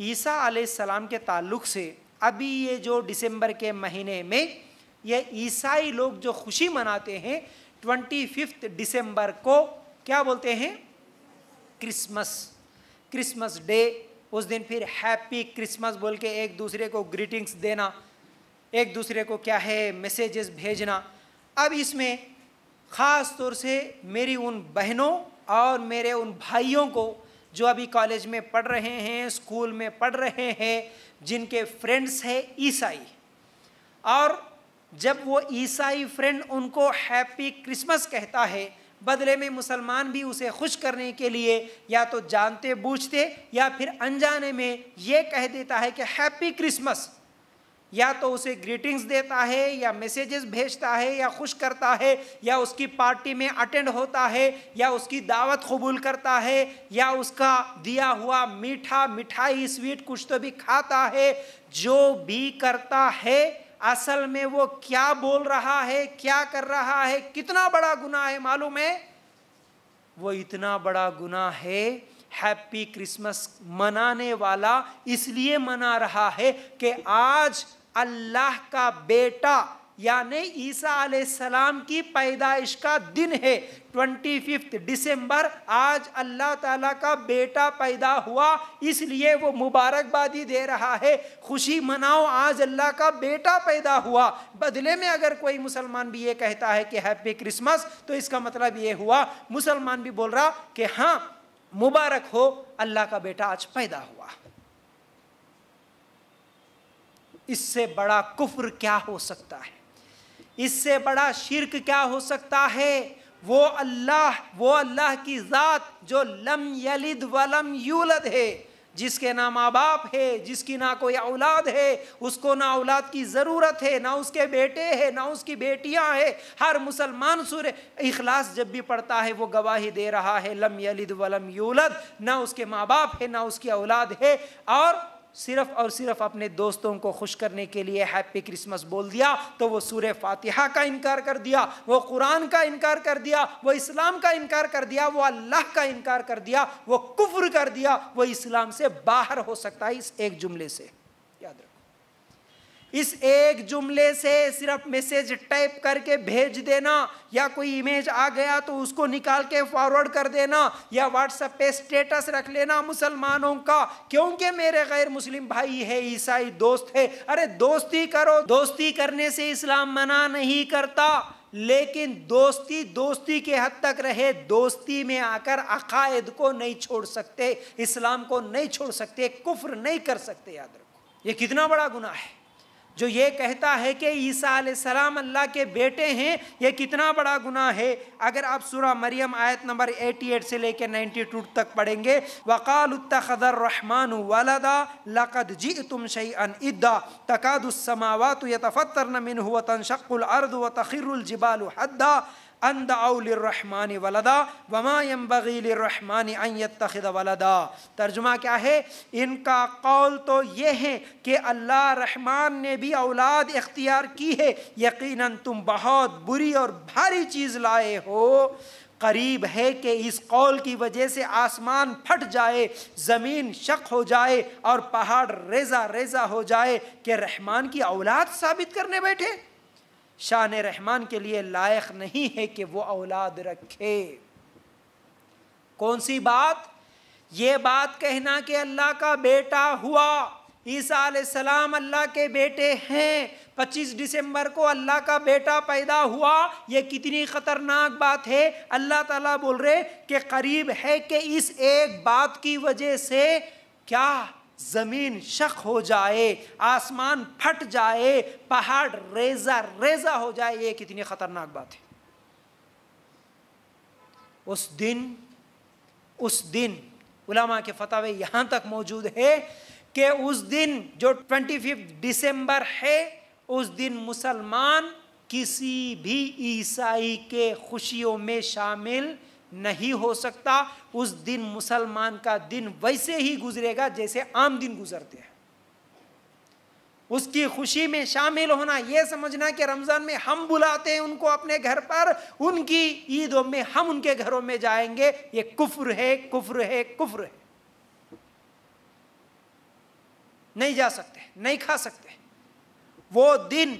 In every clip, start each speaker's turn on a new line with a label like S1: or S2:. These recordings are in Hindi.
S1: ईसा आसमाम के ताल्लुक से अभी ये जो दिसंबर के महीने में ये ईसाई लोग जो खुशी मनाते हैं ट्वेंटी फिफ्थ डिसम्बर को क्या बोलते हैं क्रिसमस क्रिसमस डे उस दिन फिर हैप्पी क्रिसमस बोल के एक दूसरे को ग्रीटिंग्स देना एक दूसरे को क्या है मैसेजेस भेजना अब इसमें ख़ास तौर से मेरी उन बहनों और मेरे उन भाइयों को जो अभी कॉलेज में पढ़ रहे हैं स्कूल में पढ़ रहे हैं जिनके फ्रेंड्स है ईसाई और जब वो ईसाई फ्रेंड उनको हैप्पी क्रिसमस कहता है बदले में मुसलमान भी उसे खुश करने के लिए या तो जानते बूझते या फिर अनजाने में ये कह देता है कि हैप्पी क्रिसमस या तो उसे ग्रीटिंग्स देता है या मैसेजेस भेजता है या खुश करता है या उसकी पार्टी में अटेंड होता है या उसकी दावत कबूल करता है या उसका दिया हुआ मीठा मिठाई स्वीट कुछ तो भी खाता है जो भी करता है असल में वो क्या बोल रहा है क्या कर रहा है कितना बड़ा गुनाह है मालूम है वो इतना बड़ा गुनाह है हैप्पी क्रिसमस मनाने वाला इसलिए मना रहा है कि आज अल्लाह का बेटा यानी ईसा सलाम की पैदाइश का दिन है ट्वेंटी फिफ्थ डिसम्बर आज अल्लाह ताला का बेटा पैदा हुआ इसलिए वो मुबारकबादी दे रहा है खुशी मनाओ आज अल्लाह का बेटा पैदा हुआ बदले में अगर कोई मुसलमान भी ये कहता है कि हैप्पी क्रिसमस तो इसका मतलब ये हुआ मुसलमान भी बोल रहा कि हाँ मुबारक हो अल्लाह का बेटा आज पैदा हुआ इससे बड़ा कुफ्र क्या हो सकता है इससे बड़ा शिरक क्या हो सकता है वो अल्लाह वो अल्लाह की ज़ात जो लम यलिद वलम यूलद है जिसके ना माँ बाप है जिसकी ना कोई औलाद है उसको ना औलाद की ज़रूरत है ना उसके बेटे है ना उसकी बेटियाँ है हर मुसलमान सुर इखलास जब भी पढ़ता है वो गवाही दे रहा है लम यलिद वलम यूलद ना उसके माँ बाप है ना उसकी औलाद है और सिर्फ और सिर्फ अपने दोस्तों को खुश करने के लिए हैप्पी क्रिसमस बोल दिया तो वो सूर्य फातिहा का इनकार कर दिया वो कुरान का इनकार कर दिया वो इस्लाम का इनकार कर दिया वो अल्लाह का इनकार कर दिया वो कुफ्र कर दिया वो इस्लाम से बाहर हो सकता है इस एक जुमले से याद रख इस एक जुमले से सिर्फ मैसेज टाइप करके भेज देना या कोई इमेज आ गया तो उसको निकाल के फॉरवर्ड कर देना या व्हाट्सएप पे स्टेटस रख लेना मुसलमानों का क्योंकि मेरे गैर मुस्लिम भाई है ईसाई दोस्त है अरे दोस्ती करो दोस्ती करने से इस्लाम मना नहीं करता लेकिन दोस्ती दोस्ती के हद तक रहे दोस्ती में आकर अकायद को नहीं छोड़ सकते इस्लाम को नहीं छोड़ सकते कुफ्र नहीं कर सकते याद रखो ये कितना बड़ा गुनाह है जो ये कहता है कि ईसा सलाम अल्लाह के बेटे हैं ये कितना बड़ा गुनाह है अगर आप सुरा मरियम आयत नंबर 88 से लेकर 92 तक पढ़ेंगे रहमान वालदा लक़द जी तुम शई अन इद्दा तकादुस्समावा तो यतफ़तर नमिन हुआ तन शक्ल अर्द व तखिरजिबाल हद्दा અંદાઉ લિરહમાનિ વલદા વમા યમ્બઘી લિરહમાનિ અય્યતખિધ વલદા તર્જુમા ક્યા હૈ ઇનકા કૌલ તો યે હૈ કે અલ્લાહ રહમાન ને ભી ઓલાદ ઇખતियार કી હૈ યકીનન તુમ બહોત બુરી ઓર ભારી ચીઝ લાયે હો કરીબ હૈ કે ઇસ કૌલ કી વજહે સે આસમાન ફટ જાયે જમીન શખ હો જાયે ઓર પહાડ રેઝા રેઝા હો જાયે કે રહમાન કી ઓલાદ સાબિત કરને બેઠે शान रहमान के लिए लायक नहीं है कि वो औलाद रखे कौन सी बात ये बात कहना कि अल्लाह का बेटा हुआ ईसा सलाम अल्लाह के बेटे हैं 25 दिसंबर को अल्लाह का बेटा पैदा हुआ ये कितनी ख़तरनाक बात है अल्लाह ताला बोल रहे कि करीब है कि इस एक बात की वजह से क्या ज़मीन शक हो जाए आसमान फट जाए पहाड़ रेजा रेजा हो जाए ये कितनी ख़तरनाक बात है उस दिन उस दिन उलमा के फतवे यहां तक मौजूद है कि उस दिन जो ट्वेंटी फिफ्थ दिसंबर है उस दिन मुसलमान किसी भी ईसाई के खुशियों में शामिल नहीं हो सकता उस दिन मुसलमान का दिन वैसे ही गुजरेगा जैसे आम दिन गुजरते हैं उसकी खुशी में शामिल होना यह समझना कि रमज़ान में हम बुलाते हैं उनको अपने घर पर उनकी ईदों में हम उनके घरों में जाएंगे ये कुफ्र है कुफ्र है कुफ्र है नहीं जा सकते नहीं खा सकते वो दिन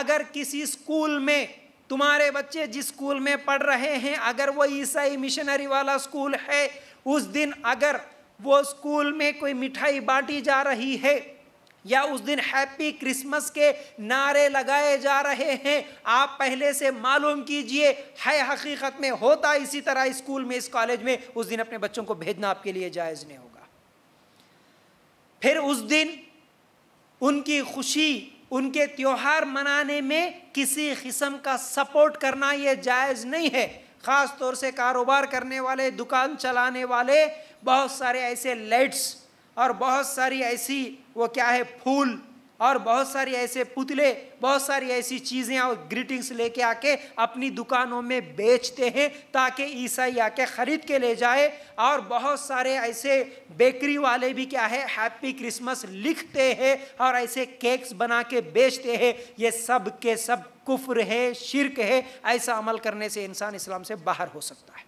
S1: अगर किसी स्कूल में तुम्हारे बच्चे जिस स्कूल में पढ़ रहे हैं अगर वो ईसाई मिशनरी वाला स्कूल है उस दिन अगर वो स्कूल में कोई मिठाई बांटी जा रही है या उस दिन हैप्पी क्रिसमस के नारे लगाए जा रहे हैं आप पहले से मालूम कीजिए है हकीकत में होता इसी तरह स्कूल में इस कॉलेज में उस दिन अपने बच्चों को भेजना आपके लिए जायज़ नहीं होगा फिर उस दिन उनकी खुशी उनके त्यौहार मनाने में किसी किस्म का सपोर्ट करना ये जायज़ नहीं है ख़ास तौर से कारोबार करने वाले दुकान चलाने वाले बहुत सारे ऐसे लाइट्स और बहुत सारी ऐसी वो क्या है फूल और बहुत सारी ऐसे पुतले बहुत सारी ऐसी चीज़ें और ग्रीटिंग्स लेके आके अपनी दुकानों में बेचते हैं ताकि ईसाई आके ख़रीद के ले जाए और बहुत सारे ऐसे बेकरी वाले भी क्या है हैप्पी क्रिसमस लिखते हैं और ऐसे केक्स बना के बेचते हैं ये सब के सब कुफ्र है शिरक है ऐसा अमल करने से इंसान इस्लाम से बाहर हो सकता है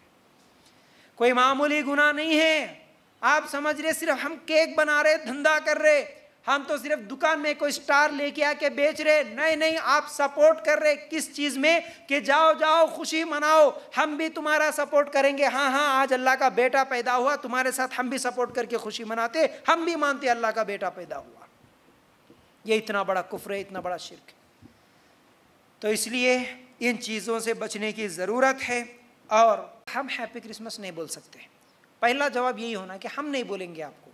S1: कोई मामूली गुना नहीं है आप समझ रहे सिर्फ हम केक बना रहे धंधा कर रहे हम तो सिर्फ दुकान में कोई स्टार लेके आके बेच रहे नहीं नहीं आप सपोर्ट कर रहे किस चीज़ में कि जाओ जाओ खुशी मनाओ हम भी तुम्हारा सपोर्ट करेंगे हाँ हाँ आज अल्लाह का बेटा पैदा हुआ तुम्हारे साथ हम भी सपोर्ट करके खुशी मनाते हम भी मानते अल्लाह का बेटा पैदा हुआ ये इतना बड़ा कुफ्र है इतना बड़ा शिरक है तो इसलिए इन चीज़ों से बचने की ज़रूरत है और हम हैप्पी क्रिसमस नहीं बोल सकते पहला जवाब यही होना कि हम नहीं बोलेंगे आपको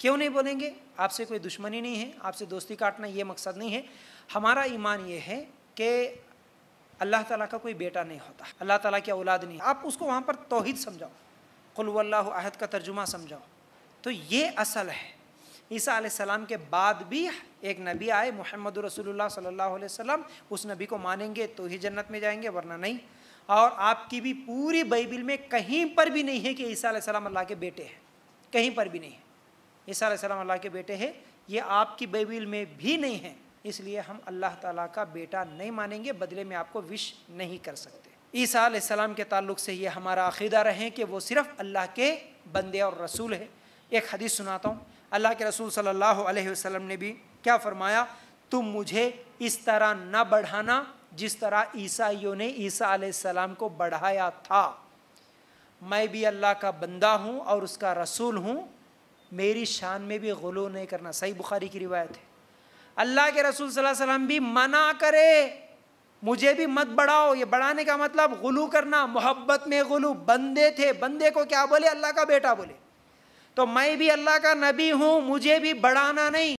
S1: क्यों नहीं बोलेंगे आपसे कोई दुश्मनी नहीं है आपसे दोस्ती काटना ये मकसद नहीं है हमारा ईमान ये है कि अल्लाह ताला का कोई बेटा नहीं होता अल्लाह ताला की औलाद नहीं आप उसको वहाँ पर तोहद समझाओ कुल्लाह आहद का तर्जुमा समझाओ तो ये असल है ईसा सलाम के बाद भी एक नबी आए मोहम्मद रसूलुल्लाह सल्लल्लाहु अलैहि उस नबी को मानेंगे तो ही जन्नत में जाएंगे वरना नहीं और आपकी भी पूरी बाइबिल में कहीं पर भी नहीं है कि ईसा सलाम अल्लाह के बेटे हैं कहीं पर भी नहीं है ईसा सलाम अल्लाह के बेटे हैं ये आपकी बेबील में भी नहीं है इसलिए हम अल्लाह ताला का बेटा नहीं मानेंगे बदले में आपको विश नहीं कर सकते ईसा सलाम के ताल्लुक से ये हमारा अकीदा रहे कि वो सिर्फ़ अल्लाह के बंदे और रसूल है एक हदीस सुनाता हूँ अल्लाह के रसूल सल्लल्लाहु अलैहि वसल्लम ने भी क्या फरमाया तुम मुझे इस तरह ना बढ़ाना जिस तरह ईसाइयों ने ईसा सलाम को बढ़ाया था मैं भी अल्लाह का बंदा हूँ और उसका रसूल हूँ मेरी शान में भी गलो नहीं करना सही बुखारी की रिवायत है अल्लाह के रसूल वसल्लम भी मना करे मुझे भी मत बढ़ाओ ये बढ़ाने का मतलब गुलू करना मोहब्बत में गुलू बंदे थे बंदे को क्या बोले अल्लाह का बेटा बोले तो मैं भी अल्लाह का नबी हूँ मुझे भी बढ़ाना नहीं